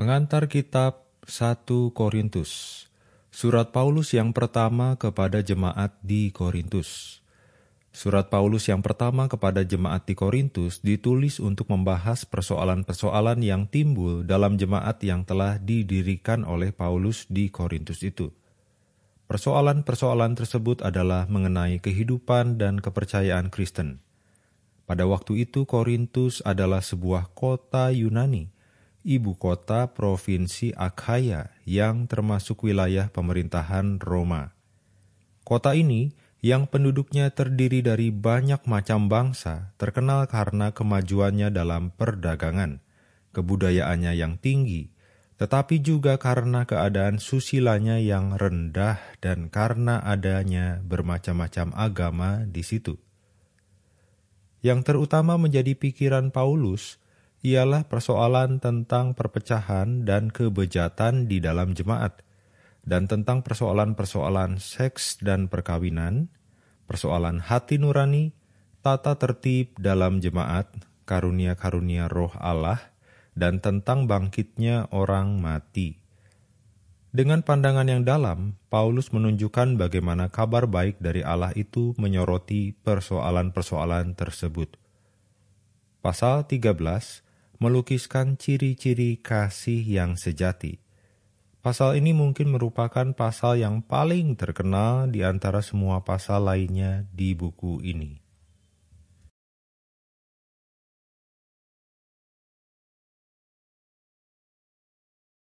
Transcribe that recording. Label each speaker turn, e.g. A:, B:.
A: Pengantar Kitab 1 Korintus Surat Paulus yang pertama kepada jemaat di Korintus Surat Paulus yang pertama kepada jemaat di Korintus ditulis untuk membahas persoalan-persoalan yang timbul dalam jemaat yang telah didirikan oleh Paulus di Korintus itu. Persoalan-persoalan tersebut adalah mengenai kehidupan dan kepercayaan Kristen. Pada waktu itu Korintus adalah sebuah kota Yunani ibu kota provinsi Akhaya yang termasuk wilayah pemerintahan Roma. Kota ini yang penduduknya terdiri dari banyak macam bangsa, terkenal karena kemajuannya dalam perdagangan, kebudayaannya yang tinggi, tetapi juga karena keadaan susilanya yang rendah dan karena adanya bermacam-macam agama di situ. Yang terutama menjadi pikiran Paulus ialah persoalan tentang perpecahan dan kebejatan di dalam jemaat, dan tentang persoalan-persoalan seks dan perkawinan, persoalan hati nurani, tata tertib dalam jemaat, karunia-karunia roh Allah, dan tentang bangkitnya orang mati. Dengan pandangan yang dalam, Paulus menunjukkan bagaimana kabar baik dari Allah itu menyoroti persoalan-persoalan tersebut. Pasal 13 melukiskan ciri-ciri kasih yang sejati. Pasal ini mungkin merupakan pasal yang paling terkenal di antara semua pasal lainnya di buku ini.